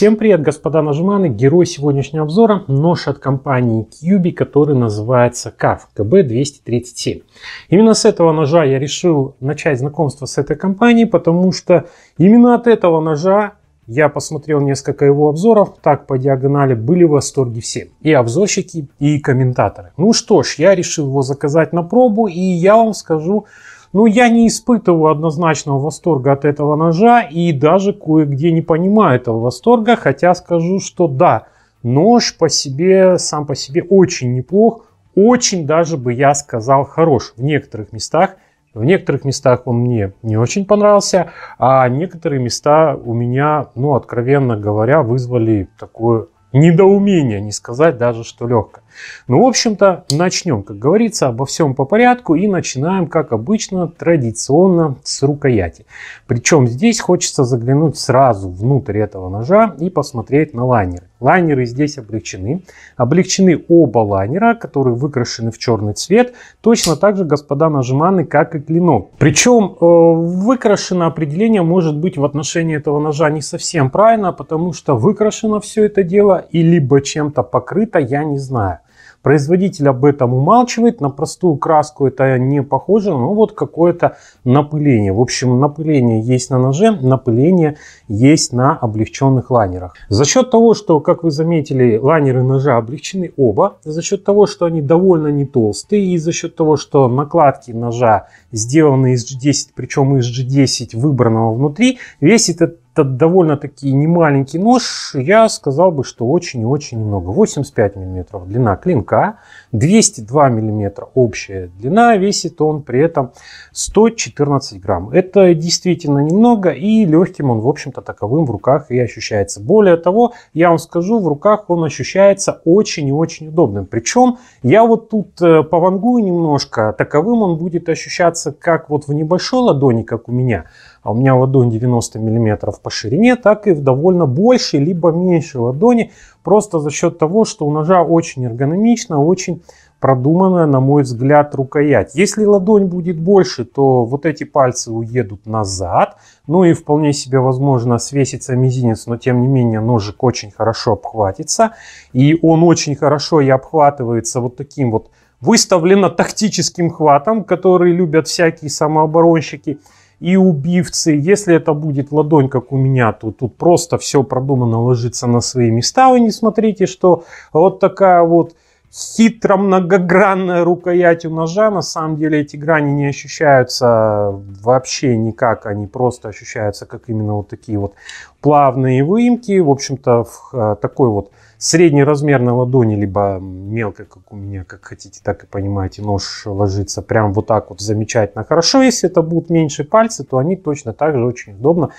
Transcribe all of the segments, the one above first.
Всем привет, господа Нажиманы. Герой сегодняшнего обзора – нож от компании Cubi, который называется CAF КБ-237. Именно с этого ножа я решил начать знакомство с этой компанией, потому что именно от этого ножа я посмотрел несколько его обзоров, так по диагонали были в восторге все. И обзорщики, и комментаторы. Ну что ж, я решил его заказать на пробу, и я вам скажу, ну я не испытываю однозначного восторга от этого ножа и даже кое-где не понимаю этого восторга, хотя скажу, что да, нож по себе, сам по себе очень неплох, очень даже бы я сказал хорош в некоторых местах. В некоторых местах он мне не очень понравился, а некоторые места у меня, ну, откровенно говоря, вызвали такое недоумение, не сказать даже, что легко. Ну, в общем-то, начнем, как говорится, обо всем по порядку и начинаем, как обычно, традиционно с рукояти. Причем здесь хочется заглянуть сразу внутрь этого ножа и посмотреть на лайнеры. Лайнеры здесь облегчены. Облегчены оба лайнера, которые выкрашены в черный цвет. Точно так же, господа нажиманы, как и клинок. Причем э, выкрашено определение может быть в отношении этого ножа не совсем правильно, потому что выкрашено все это дело и либо чем-то покрыто, я не знаю. Производитель об этом умалчивает, на простую краску это не похоже, но вот какое-то напыление. В общем, напыление есть на ноже, напыление есть на облегченных лайнерах. За счет того, что, как вы заметили, лайнеры ножа облегчены оба, за счет того, что они довольно не толстые и за счет того, что накладки ножа сделанный из G10, причем из G10 выбранного внутри, весит этот довольно-таки немаленький нож, я сказал бы, что очень и очень много. 85 мм длина клинка, 202 мм общая длина, весит он при этом 114 грамм. Это действительно немного и легким он, в общем-то, таковым в руках и ощущается. Более того, я вам скажу, в руках он ощущается очень и очень удобным. Причем я вот тут э, повангую немножко, таковым он будет ощущаться упираться как вот в небольшой ладони, как у меня, а у меня ладонь 90 мм по ширине, так и в довольно большей либо меньшей ладони, просто за счет того, что у ножа очень эргономично, очень продуманная, на мой взгляд, рукоять. Если ладонь будет больше, то вот эти пальцы уедут назад. Ну и вполне себе возможно свесится мизинец, но тем не менее ножик очень хорошо обхватится. И он очень хорошо и обхватывается вот таким вот выставлена тактическим хватом, который любят всякие самооборонщики и убивцы. Если это будет ладонь, как у меня, то тут просто все продумано ложится на свои места. Вы не смотрите, что вот такая вот хитро многогранная рукоять у ножа. На самом деле эти грани не ощущаются вообще никак. Они просто ощущаются как именно вот такие вот плавные выемки. В общем-то, в э, такой вот среднеразмерной ладони, либо мелкой, как у меня, как хотите, так и понимаете, нож ложится прям вот так вот замечательно хорошо. Если это будут меньше пальцы, то они точно так же очень удобно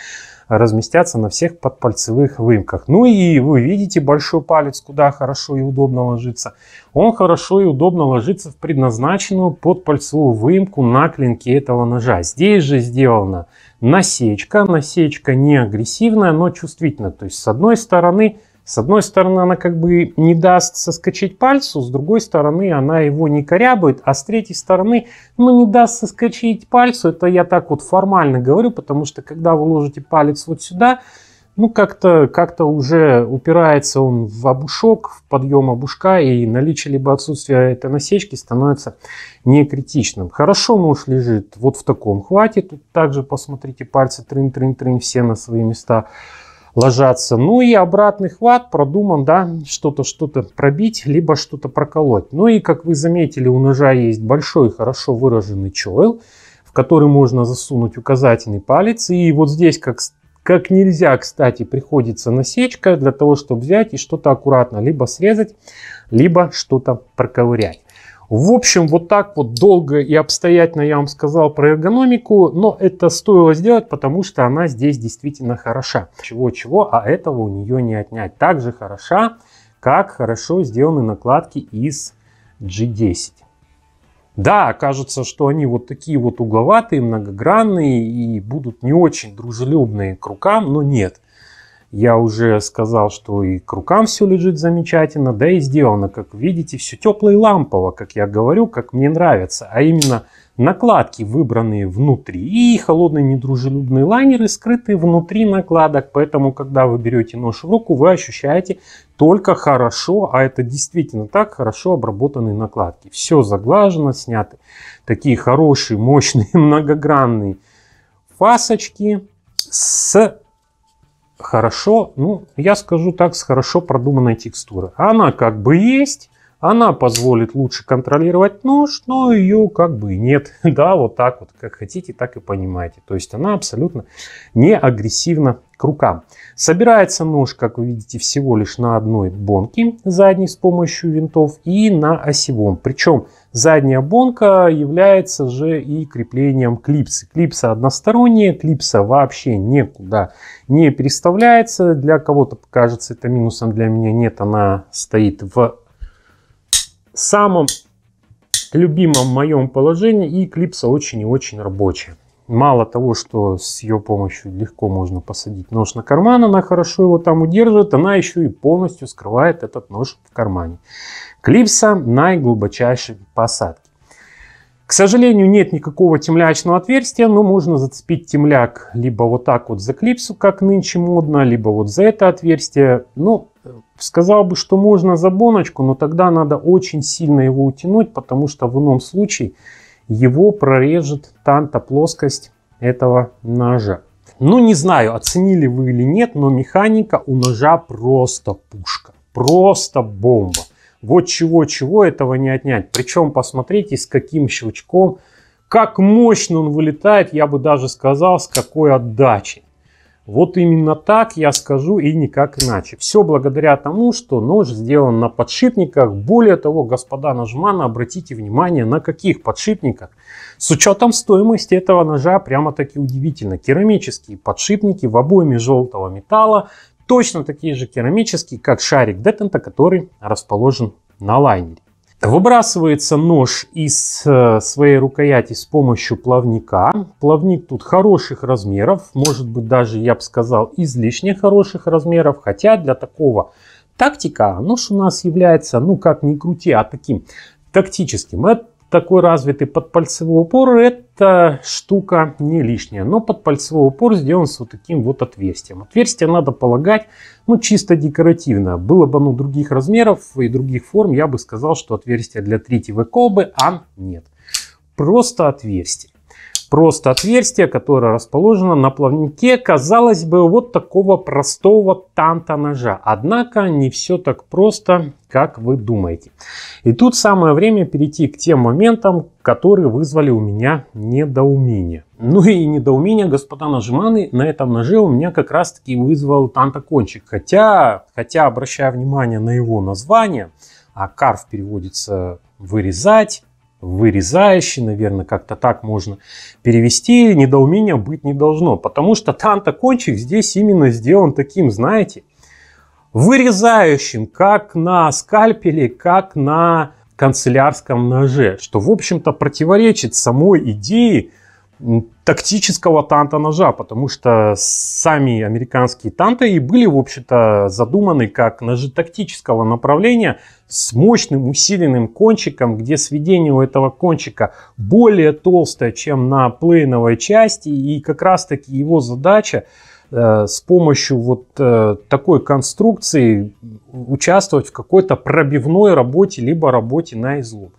разместятся на всех подпальцевых выемках. Ну и вы видите большой палец, куда хорошо и удобно ложится. Он хорошо и удобно ложится в предназначенную подпальцевую выемку на клинке этого ножа. Здесь же сделана насечка. Насечка не агрессивная, но чувствительная. То есть с одной стороны с одной стороны, она как бы не даст соскочить пальцу, с другой стороны, она его не корябает, а с третьей стороны, ну не даст соскочить пальцу, это я так вот формально говорю, потому что когда вы ложите палец вот сюда, ну как-то как, -то, уже упирается он в обушок, в подъем обушка, и наличие либо отсутствие этой насечки становится не критичным. Хорошо муж лежит вот в таком хвате, тут также посмотрите пальцы трын-трын-трын все на свои места ложатся. Ну и обратный хват продуман, да, что-то что-то пробить, либо что-то проколоть. Ну и, как вы заметили, у ножа есть большой, хорошо выраженный чойл, в который можно засунуть указательный палец. И вот здесь, как, как нельзя, кстати, приходится насечка для того, чтобы взять и что-то аккуратно либо срезать, либо что-то проковырять. В общем, вот так вот долго и обстоятельно я вам сказал про эргономику, но это стоило сделать, потому что она здесь действительно хороша. Чего-чего, а этого у нее не отнять. Также хороша, как хорошо сделаны накладки из G10. Да, кажется, что они вот такие вот угловатые, многогранные и будут не очень дружелюбные к рукам, но нет. Я уже сказал, что и к рукам все лежит замечательно, да и сделано, как видите, все теплое и лампово, как я говорю, как мне нравится. А именно накладки, выбранные внутри, и холодные недружелюбные лайнеры, скрыты внутри накладок. Поэтому, когда вы берете нож в руку, вы ощущаете только хорошо, а это действительно так, хорошо обработанные накладки. Все заглажено, сняты такие хорошие, мощные, многогранные фасочки с хорошо, ну, я скажу так, с хорошо продуманной текстурой. Она как бы есть, она позволит лучше контролировать нож, но ее как бы нет. Да, вот так вот, как хотите, так и понимаете. То есть она абсолютно не агрессивна к рукам. Собирается нож, как вы видите, всего лишь на одной бонке задней с помощью винтов и на осевом. Причем задняя бонка является же и креплением клипсы. Клипса односторонняя, клипса вообще никуда не переставляется. Для кого-то покажется это минусом, для меня нет. Она стоит в самом любимом моем положении и клипса очень и очень рабочая. Мало того, что с ее помощью легко можно посадить нож на карман, она хорошо его там удерживает, она еще и полностью скрывает этот нож в кармане. Клипса наиглубочайшей посадки. К сожалению, нет никакого темлячного отверстия, но можно зацепить темляк либо вот так вот за клипсу, как нынче модно, либо вот за это отверстие. Ну, Сказал бы, что можно за боночку, но тогда надо очень сильно его утянуть, потому что в ином случае его прорежет танта плоскость этого ножа. Ну не знаю, оценили вы или нет, но механика у ножа просто пушка, просто бомба. Вот чего-чего этого не отнять. Причем посмотрите, с каким щелчком, как мощно он вылетает, я бы даже сказал, с какой отдачей. Вот именно так я скажу и никак иначе. Все благодаря тому, что нож сделан на подшипниках. Более того, господа ножмана, обратите внимание, на каких подшипниках. С учетом стоимости этого ножа прямо-таки удивительно. Керамические подшипники в обойме желтого металла, точно такие же керамические, как шарик детента, который расположен на лайнере. Выбрасывается нож из э, своей рукояти с помощью плавника. Плавник тут хороших размеров, может быть даже, я бы сказал, излишне хороших размеров. Хотя для такого тактика нож у нас является, ну как ни крути, а таким тактическим. Это такой развитый подпальцевой упор, это эта штука не лишняя, но под пальцевой упор сделан с вот таким вот отверстием. Отверстие надо полагать, ну, чисто декоративное. Было бы оно других размеров и других форм, я бы сказал, что отверстие для третьего колбы, а нет. Просто отверстие просто отверстие, которое расположено на плавнике, казалось бы, вот такого простого танта ножа. Однако не все так просто, как вы думаете. И тут самое время перейти к тем моментам, которые вызвали у меня недоумение. Ну и недоумение, господа нажиманы, на этом ноже у меня как раз таки вызвал танта кончик. Хотя, хотя обращая внимание на его название, а карф переводится вырезать, вырезающий, наверное, как-то так можно перевести, недоумения быть не должно, потому что там кончик здесь именно сделан таким, знаете, вырезающим, как на скальпеле, как на канцелярском ноже, что, в общем-то, противоречит самой идее тактического танта-ножа, потому что сами американские танты и были, в общем-то, задуманы как ножи тактического направления с мощным усиленным кончиком, где сведение у этого кончика более толстое, чем на плейновой части, и как раз-таки его задача э, с помощью вот э, такой конструкции участвовать в какой-то пробивной работе, либо работе на излом.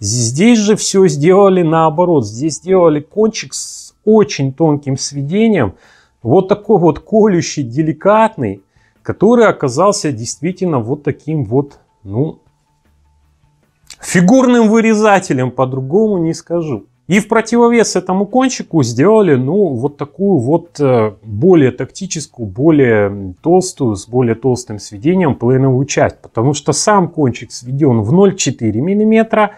Здесь же все сделали наоборот. Здесь сделали кончик с очень тонким сведением. Вот такой вот колющий, деликатный, который оказался действительно вот таким вот, ну, фигурным вырезателем, по-другому не скажу. И в противовес этому кончику сделали, ну, вот такую вот э, более тактическую, более толстую, с более толстым сведением плейновую часть. Потому что сам кончик сведен в 0,4 миллиметра,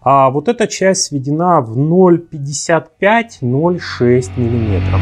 а вот эта часть сведена в 0,55-0,6 миллиметров.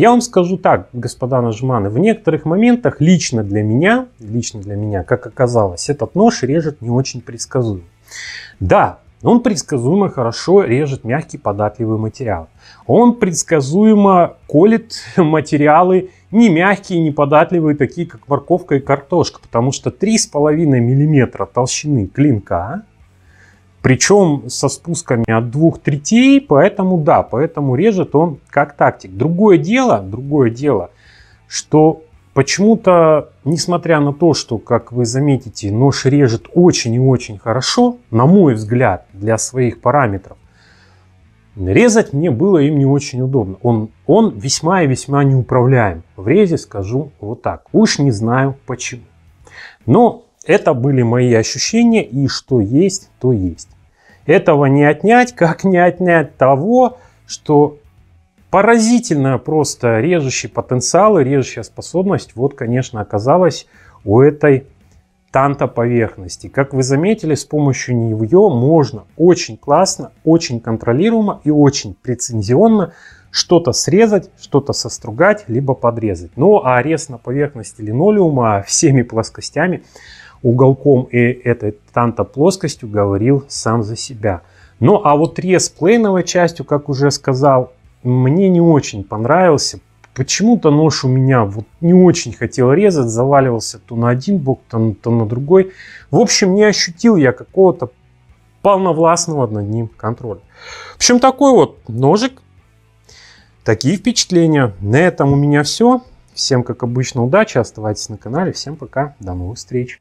Я вам скажу так, господа нажманы, в некоторых моментах лично для меня, лично для меня, как оказалось, этот нож режет не очень предсказуемо. Да, он предсказуемо хорошо режет мягкий податливый материал. Он предсказуемо колет материалы не мягкие, не податливые, такие как морковка и картошка, потому что 3,5 мм толщины клинка причем со спусками от двух третей, поэтому да, поэтому режет он как тактик. Другое дело, другое дело, что почему-то, несмотря на то, что, как вы заметите, нож режет очень и очень хорошо, на мой взгляд, для своих параметров, резать мне было им не очень удобно. Он, он весьма и весьма неуправляем. В резе скажу вот так. Уж не знаю почему. Но это были мои ощущения, и что есть, то есть. Этого не отнять, как не отнять того, что поразительно просто режущий потенциал и режущая способность, вот, конечно, оказалась у этой танта поверхности. Как вы заметили, с помощью нее можно очень классно, очень контролируемо и очень прецензионно что-то срезать, что-то состругать, либо подрезать. Ну а рез на поверхности линолеума всеми плоскостями уголком и э, этой танта плоскостью говорил сам за себя. Ну а вот рез плейновой частью, как уже сказал, мне не очень понравился. Почему-то нож у меня вот не очень хотел резать, заваливался то на один бок, то то на другой. В общем, не ощутил я какого-то полновластного над ним контроля. В общем, такой вот ножик. Такие впечатления. На этом у меня все. Всем, как обычно, удачи. Оставайтесь на канале. Всем пока. До новых встреч.